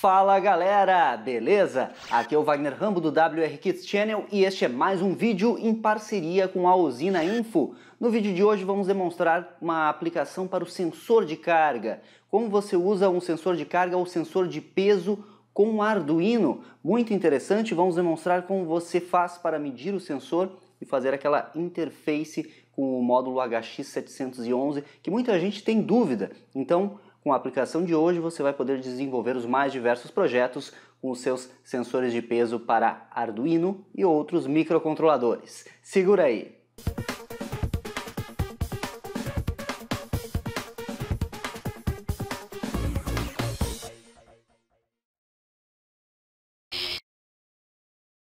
Fala galera, beleza? Aqui é o Wagner Rambo do WR Kids Channel e este é mais um vídeo em parceria com a Usina Info. No vídeo de hoje vamos demonstrar uma aplicação para o sensor de carga. Como você usa um sensor de carga ou sensor de peso com um Arduino. Muito interessante, vamos demonstrar como você faz para medir o sensor e fazer aquela interface com o módulo HX711 que muita gente tem dúvida. Então com a aplicação de hoje, você vai poder desenvolver os mais diversos projetos com os seus sensores de peso para Arduino e outros microcontroladores. Segura aí!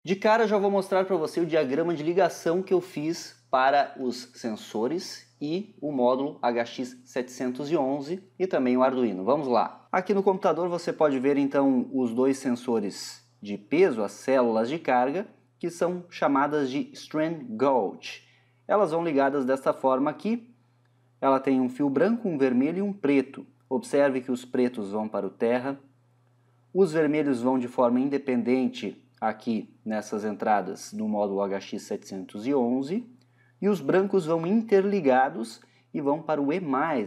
De cara já vou mostrar para você o diagrama de ligação que eu fiz para os sensores e o módulo HX711 e também o Arduino. Vamos lá. Aqui no computador você pode ver então os dois sensores de peso, as células de carga, que são chamadas de strain gauge. Elas vão ligadas desta forma aqui. Ela tem um fio branco, um vermelho e um preto. Observe que os pretos vão para o terra, os vermelhos vão de forma independente aqui nessas entradas do módulo HX711 e os brancos vão interligados e vão para o E+,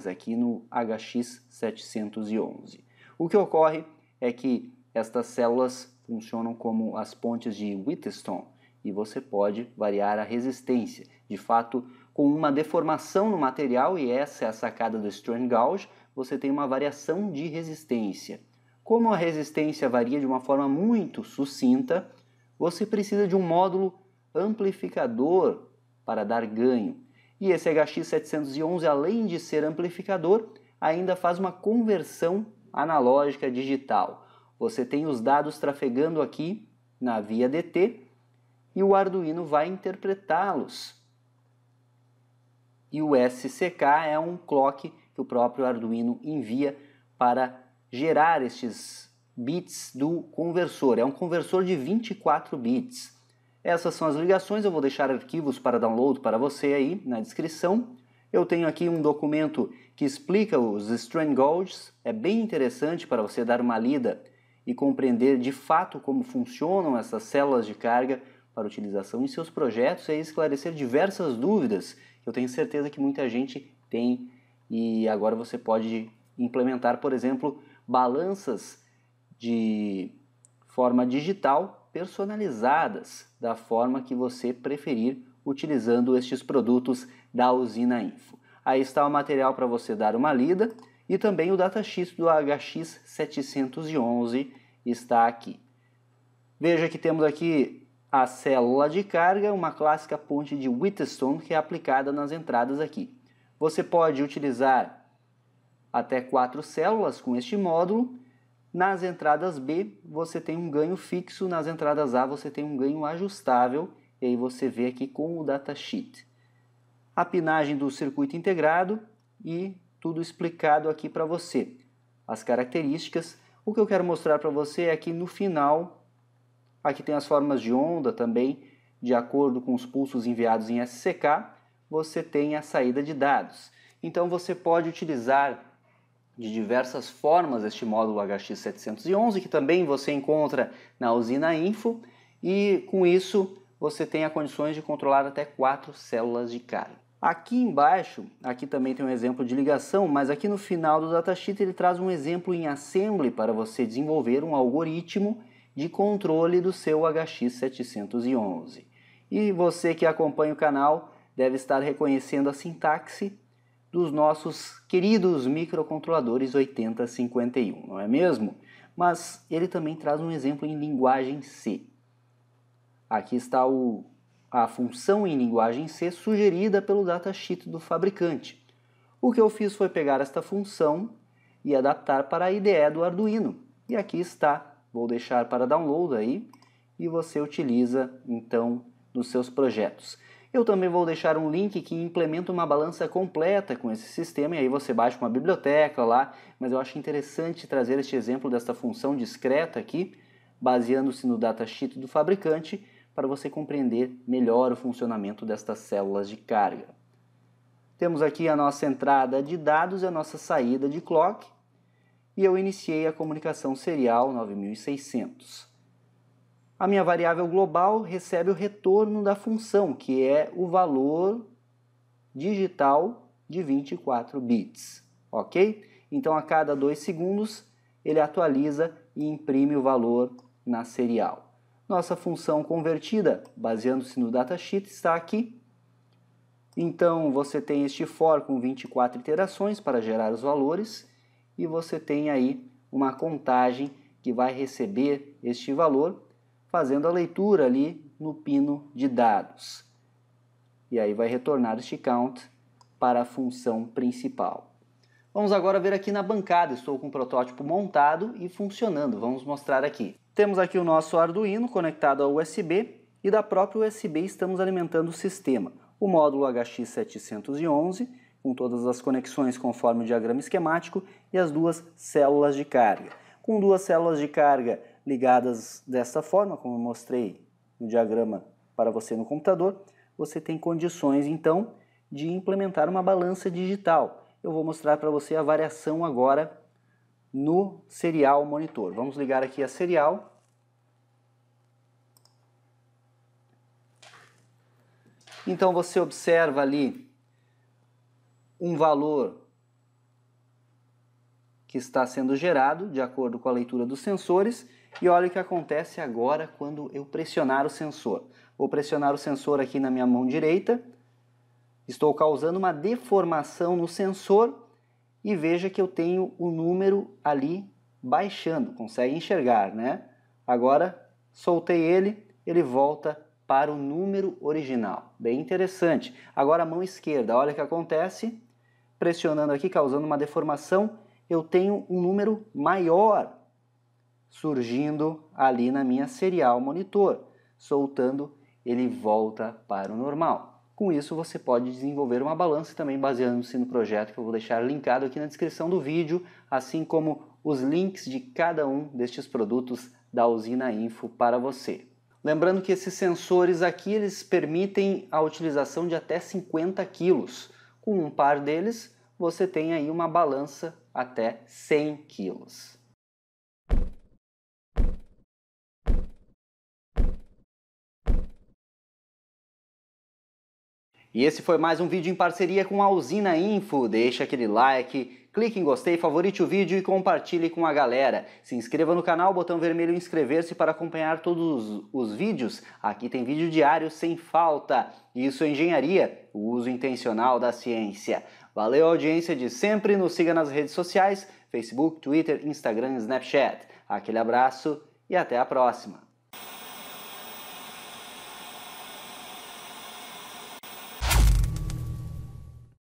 aqui no HX711. O que ocorre é que estas células funcionam como as pontes de Wheatstone e você pode variar a resistência. De fato, com uma deformação no material, e essa é a sacada do strain gauge, você tem uma variação de resistência. Como a resistência varia de uma forma muito sucinta, você precisa de um módulo amplificador para dar ganho. E esse HX711, além de ser amplificador, ainda faz uma conversão analógica digital. Você tem os dados trafegando aqui na via DT e o Arduino vai interpretá-los. E o SCK é um clock que o próprio Arduino envia para gerar estes bits do conversor. É um conversor de 24 bits. Essas são as ligações, eu vou deixar arquivos para download para você aí na descrição. Eu tenho aqui um documento que explica os strain gauges, é bem interessante para você dar uma lida e compreender de fato como funcionam essas células de carga para utilização em seus projetos e é esclarecer diversas dúvidas que eu tenho certeza que muita gente tem e agora você pode implementar, por exemplo, balanças de forma digital personalizadas da forma que você preferir utilizando estes produtos da usina Info. Aí está o material para você dar uma lida e também o datasheet do HX711 está aqui. Veja que temos aqui a célula de carga, uma clássica ponte de Whitestone que é aplicada nas entradas aqui. Você pode utilizar até quatro células com este módulo. Nas entradas B, você tem um ganho fixo, nas entradas A, você tem um ganho ajustável, e aí você vê aqui com o datasheet. A pinagem do circuito integrado e tudo explicado aqui para você. As características. O que eu quero mostrar para você é que no final, aqui tem as formas de onda também, de acordo com os pulsos enviados em SCK, você tem a saída de dados. Então você pode utilizar de diversas formas este módulo HX711, que também você encontra na usina Info, e com isso você tem as condições de controlar até quatro células de carga. Aqui embaixo, aqui também tem um exemplo de ligação, mas aqui no final do datasheet ele traz um exemplo em assembly para você desenvolver um algoritmo de controle do seu HX711. E você que acompanha o canal deve estar reconhecendo a sintaxe dos nossos queridos microcontroladores 8051, não é mesmo? Mas ele também traz um exemplo em linguagem C. Aqui está o, a função em linguagem C sugerida pelo datasheet do fabricante. O que eu fiz foi pegar esta função e adaptar para a IDE do Arduino. E aqui está, vou deixar para download aí, e você utiliza então nos seus projetos. Eu também vou deixar um link que implementa uma balança completa com esse sistema e aí você baixa uma biblioteca lá, mas eu acho interessante trazer este exemplo desta função discreta aqui, baseando-se no datasheet do fabricante, para você compreender melhor o funcionamento destas células de carga. Temos aqui a nossa entrada de dados e a nossa saída de clock, e eu iniciei a comunicação serial 9600. A minha variável global recebe o retorno da função, que é o valor digital de 24 bits, ok? Então, a cada dois segundos, ele atualiza e imprime o valor na serial. Nossa função convertida, baseando-se no datasheet, está aqui. Então, você tem este for com 24 iterações para gerar os valores e você tem aí uma contagem que vai receber este valor fazendo a leitura ali no pino de dados. E aí vai retornar este count para a função principal. Vamos agora ver aqui na bancada, estou com o protótipo montado e funcionando, vamos mostrar aqui. Temos aqui o nosso Arduino conectado ao USB e da própria USB estamos alimentando o sistema. O módulo HX711 com todas as conexões conforme o diagrama esquemático e as duas células de carga. Com duas células de carga ligadas desta forma, como eu mostrei no diagrama para você no computador, você tem condições então de implementar uma balança digital. Eu vou mostrar para você a variação agora no serial monitor. Vamos ligar aqui a serial. Então você observa ali um valor que está sendo gerado de acordo com a leitura dos sensores e olha o que acontece agora quando eu pressionar o sensor. Vou pressionar o sensor aqui na minha mão direita. Estou causando uma deformação no sensor e veja que eu tenho o número ali baixando. Consegue enxergar, né? Agora soltei ele, ele volta para o número original. Bem interessante. Agora a mão esquerda, olha o que acontece. Pressionando aqui, causando uma deformação, eu tenho um número maior surgindo ali na minha serial monitor. Soltando, ele volta para o normal. Com isso, você pode desenvolver uma balança também baseando-se no projeto que eu vou deixar linkado aqui na descrição do vídeo, assim como os links de cada um destes produtos da usina Info para você. Lembrando que esses sensores aqui eles permitem a utilização de até 50 quilos. Com um par deles, você tem aí uma balança até 100 quilos. E esse foi mais um vídeo em parceria com a Usina Info. Deixa aquele like, clique em gostei, favorite o vídeo e compartilhe com a galera. Se inscreva no canal, botão vermelho inscrever-se para acompanhar todos os vídeos. Aqui tem vídeo diário sem falta. Isso é engenharia, o uso intencional da ciência. Valeu a audiência de sempre, nos siga nas redes sociais, Facebook, Twitter, Instagram e Snapchat. Aquele abraço e até a próxima.